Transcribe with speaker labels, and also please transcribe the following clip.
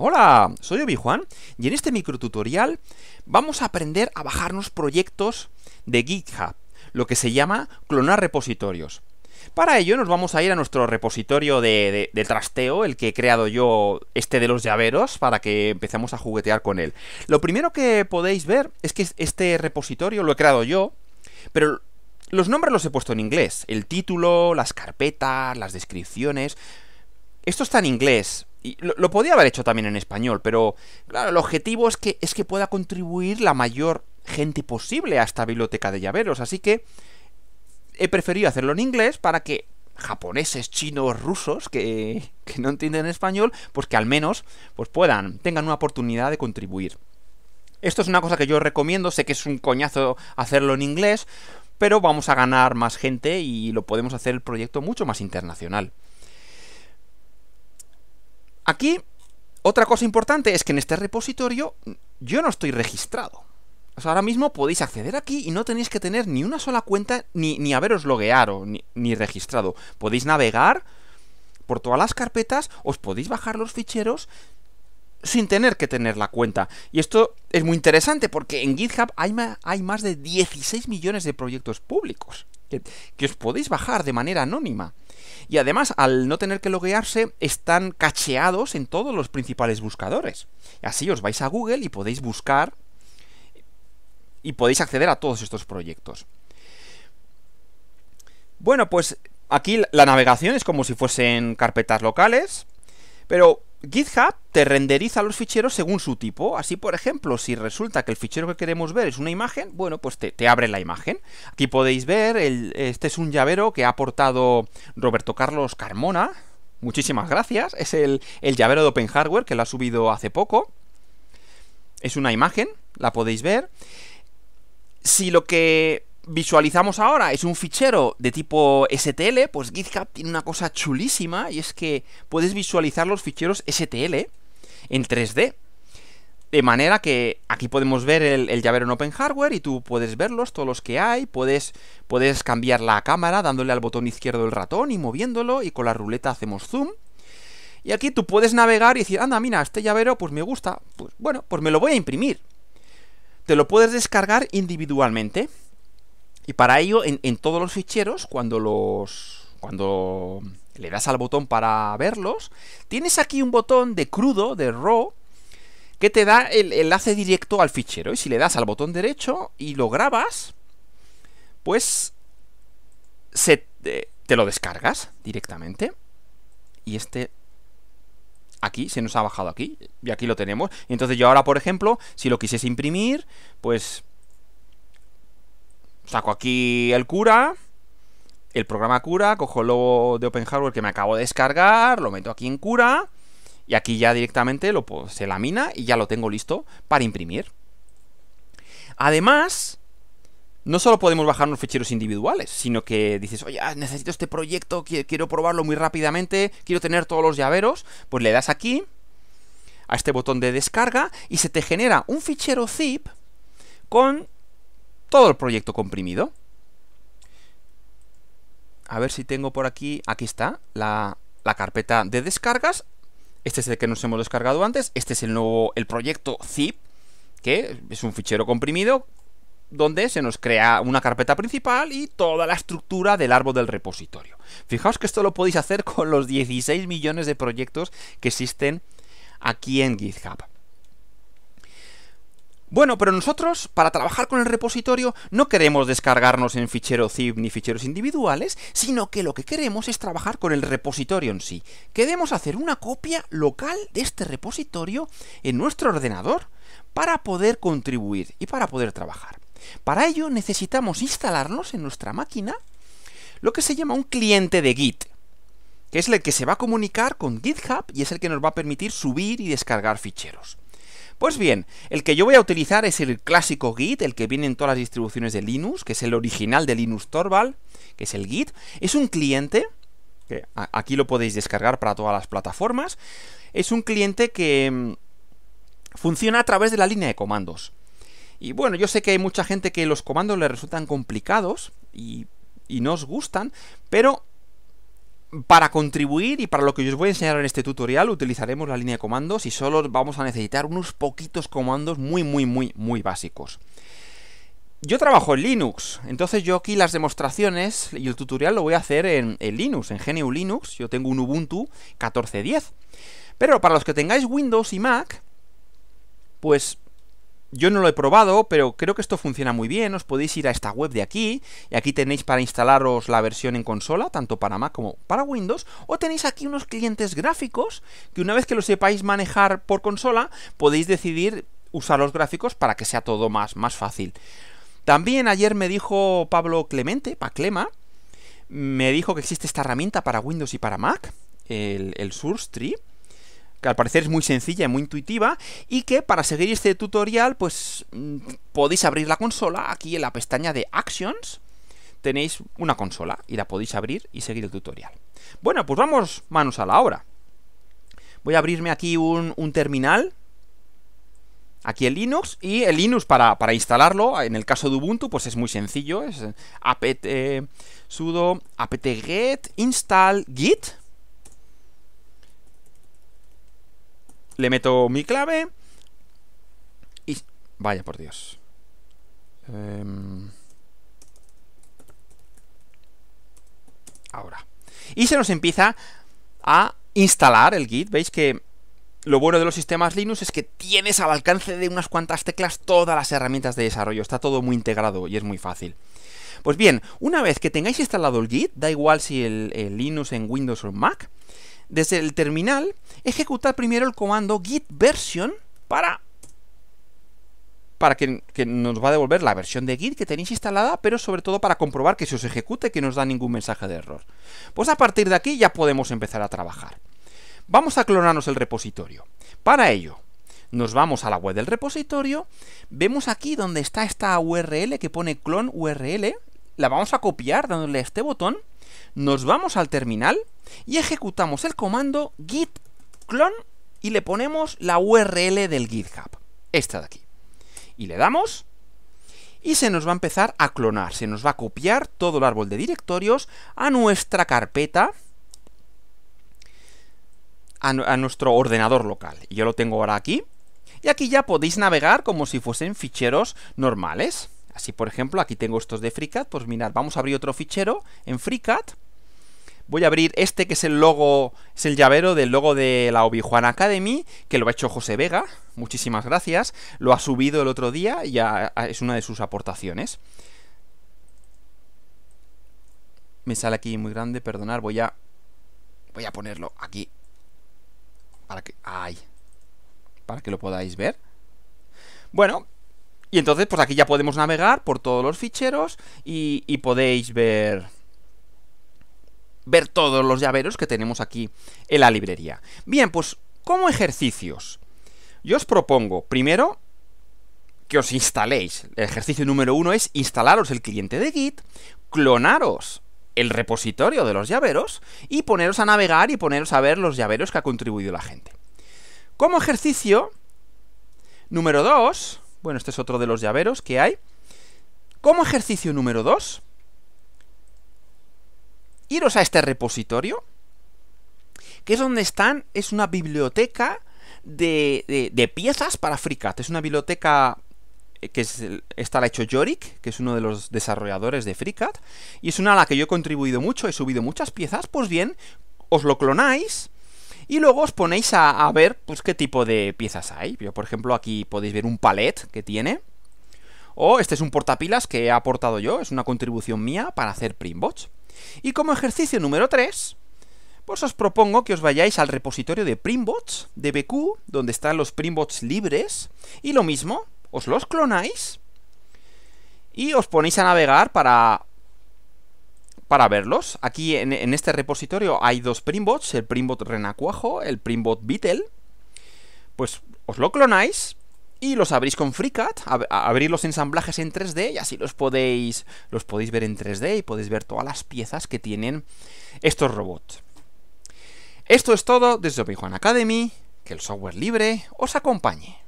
Speaker 1: Hola, soy Obi-Juan y en este micro tutorial vamos a aprender a bajarnos proyectos de GitHub, lo que se llama clonar repositorios. Para ello nos vamos a ir a nuestro repositorio de, de, trasteo, el que he creado yo, este de los llaveros, para que empecemos a juguetear con él. Lo primero que podéis ver es que este repositorio lo he creado yo, pero los nombres los he puesto en inglés. El título, las carpetas, las descripciones... Esto está en inglés, lo, podía haber hecho también en español, pero claro, el objetivo es que, es que pueda contribuir la mayor gente posible a esta biblioteca de llaveros. Así que he preferido hacerlo en inglés para que japoneses, chinos, rusos que, que no entienden español, pues que al menos pues puedan, tengan una oportunidad de contribuir. Esto es una cosa que yo recomiendo, sé que es un coñazo hacerlo en inglés, pero vamos a ganar más gente y lo podemos hacer el proyecto mucho más internacional. Aquí, otra cosa importante es que en este repositorio yo no estoy registrado. ahora mismo podéis acceder aquí y no tenéis que tener ni una sola cuenta ni, haberos logueado ni, registrado. Podéis navegar por todas las carpetas, os podéis bajar los ficheros sin tener que tener la cuenta. Y esto es muy interesante porque en GitHub hay, más de 16 millones de proyectos públicos que os podéis bajar de manera anónima. Y además, al no tener que loguearse, están cacheados en todos los principales buscadores. Así os vais a Google y podéis buscar y podéis acceder a todos estos proyectos. Bueno, pues aquí la navegación es como si fuesen carpetas locales, pero GitHub te renderiza los ficheros según su tipo. Así, por ejemplo, si resulta que el fichero que queremos ver es una imagen, bueno, pues te, abre la imagen. Aquí podéis ver, este es un llavero que ha aportado Roberto Carlos Carmona. Muchísimas gracias. Es el, el llavero de Open Hardware que lo ha subido hace poco. Es una imagen, la podéis ver. Si lo que visualizamos ahora es un fichero de tipo STL, pues GitHub tiene una cosa chulísima y es que puedes visualizar los ficheros STL en 3D. De manera que aquí podemos ver el, llavero en Open Hardware y tú puedes verlos, todos los que hay, puedes, puedes cambiar la cámara dándole al botón izquierdo del ratón y moviéndolo y con la ruleta hacemos zoom. Y aquí tú puedes navegar y decir, anda, mira, este llavero pues me gusta, pues bueno, pues me lo voy a imprimir. Te lo puedes descargar individualmente. Y para ello, en, todos los ficheros, cuando los. cuando le das al botón para verlos, tienes aquí un botón de crudo, de raw, que te da el enlace directo al fichero. Y si le das al botón derecho y lo grabas, pues te, eh, te lo descargas directamente. Y este aquí, se nos ha bajado aquí, y aquí lo tenemos. Y entonces yo ahora, por ejemplo, si lo quisiese imprimir, pues Saco aquí el cura, el programa cura, cojo el logo de Open Hardware que me acabo de descargar, lo meto aquí en cura y aquí ya directamente lo, pues, se lamina y ya lo tengo listo para imprimir. Además, no solo podemos bajar unos ficheros individuales, sino que dices, oye, ah, necesito este proyecto, quiero probarlo muy rápidamente, quiero tener todos los llaveros, pues le das aquí a este botón de descarga y se te genera un fichero zip con todo el proyecto comprimido. A ver si tengo por aquí, aquí está, la, carpeta de descargas. Este es el que nos hemos descargado antes. Este es el nuevo, el proyecto zip, que es un fichero comprimido donde se nos crea una carpeta principal y toda la estructura del árbol del repositorio. Fijaos que esto lo podéis hacer con los 16 millones de proyectos que existen aquí en GitHub. Bueno, pero nosotros, para trabajar con el repositorio, no queremos descargarnos en fichero zip ni ficheros individuales, sino que lo que queremos es trabajar con el repositorio en sí. Queremos hacer una copia local de este repositorio en nuestro ordenador para poder contribuir y para poder trabajar. Para ello necesitamos instalarnos en nuestra máquina lo que se llama un cliente de Git, que es el que se va a comunicar con GitHub y es el que nos va a permitir subir y descargar ficheros. Pues bien, el que yo voy a utilizar es el clásico Git, el que viene en todas las distribuciones de Linux, que es el original de Linux Torvald, que es el Git. Es un cliente, que aquí lo podéis descargar para todas las plataformas, es un cliente que mm, funciona a través de la línea de comandos. Y bueno, yo sé que hay mucha gente que los comandos le resultan complicados y, y no os gustan, pero para contribuir y para lo que os voy a enseñar en este tutorial utilizaremos la línea de comandos y solo vamos a necesitar unos poquitos comandos muy muy muy muy básicos. Yo trabajo en Linux, entonces yo aquí las demostraciones y el tutorial lo voy a hacer en, en Linux, en GNU Linux, yo tengo un Ubuntu 14.10. Pero para los que tengáis Windows y Mac, pues yo no lo he probado, pero creo que esto funciona muy bien. Os podéis ir a esta web de aquí, y aquí tenéis para instalaros la versión en consola, tanto para Mac como para Windows, o tenéis aquí unos clientes gráficos que una vez que lo sepáis manejar por consola, podéis decidir usar los gráficos para que sea todo más, más fácil. También ayer me dijo Pablo Clemente, Paclema, me dijo que existe esta herramienta para Windows y para Mac, el, el Source que al parecer es muy sencilla y muy intuitiva, y que para seguir este tutorial, pues mm, podéis abrir la consola aquí en la pestaña de Actions. Tenéis una consola y la podéis abrir y seguir el tutorial. Bueno, pues vamos manos a la obra. Voy a abrirme aquí un, un terminal. Aquí el Linux. Y el Linux para, para, instalarlo, en el caso de Ubuntu, pues es muy sencillo. Es eh, apt eh, sudo apt-get install git. Le meto mi clave. Y... Vaya, por Dios. Em, ahora. Y se nos empieza a instalar el Git. ¿Veis que lo bueno de los sistemas Linux es que tienes al alcance de unas cuantas teclas todas las herramientas de desarrollo. Está todo muy integrado y es muy fácil. Pues bien, una vez que tengáis instalado el Git, da igual si el, Linux en Windows o Mac, desde el terminal, ejecutar primero el comando git version para para que, nos va a devolver la versión de Git que tenéis instalada, pero sobre todo para comprobar que se os ejecute que no os da ningún mensaje de error. Pues a partir de aquí ya podemos empezar a trabajar. Vamos a clonarnos el repositorio. Para ello, nos vamos a la web del repositorio, vemos aquí donde está esta URL que pone clon URL, la vamos a copiar dándole a este botón, nos vamos al terminal y ejecutamos el comando git clone y le ponemos la URL del GitHub, esta de aquí. Y le damos y se nos va a empezar a clonar, se nos va a copiar todo el árbol de directorios a nuestra carpeta, a, nuestro ordenador local. yo lo tengo ahora aquí. Y aquí ya podéis navegar como si fuesen ficheros normales. Así, por ejemplo, aquí tengo estos de FreeCAD, pues mirad, vamos a abrir otro fichero en FreeCAD. Voy a abrir este que es el logo, es el llavero del logo de la Obi-Juan Academy, que lo ha hecho José Vega, muchísimas gracias. Lo ha subido el otro día y ya ah, es una de sus aportaciones. Me sale aquí muy grande, perdonar, voy a voy a ponerlo aquí para que ay, para que lo podáis ver. Bueno, y entonces, pues aquí ya podemos navegar por todos los ficheros y, podéis ver ver todos los llaveros que tenemos aquí en la librería. Bien, pues como ejercicios, yo os propongo primero que os instaléis. El ejercicio número uno es instalaros el cliente de Git, clonaros el repositorio de los llaveros y poneros a navegar y poneros a ver los llaveros que ha contribuido la gente. Como ejercicio número dos... Bueno, este es otro de los llaveros que hay. Como ejercicio número 2, iros a este repositorio, que es donde están, es una biblioteca de, de, piezas para FreeCAD. Es una biblioteca eh, que es, la hecho Yorick, que es uno de los desarrolladores de FreeCAD, y es una a la que yo he contribuido mucho, he subido muchas piezas, pues bien, os lo clonáis y luego os ponéis a, ver pues qué tipo de piezas hay. Yo, por ejemplo, aquí podéis ver un palet que tiene. O este es un portapilas que he aportado yo, es una contribución mía para hacer Primbots. Y como ejercicio número 3, pues os propongo que os vayáis al repositorio de Primbots de BQ, donde están los Primbots libres, y lo mismo, os los clonáis y os ponéis a navegar para para verlos. Aquí en, este repositorio hay dos Primbots, el Primbot Renacuajo, el Primbot Beetle. Pues os lo clonáis y los abrís con FreeCAD, abrir los ensamblajes en 3D y así los podéis, los podéis ver en 3D y podéis ver todas las piezas que tienen estos robots. Esto es todo desde Obi Academy, que el software libre os acompañe.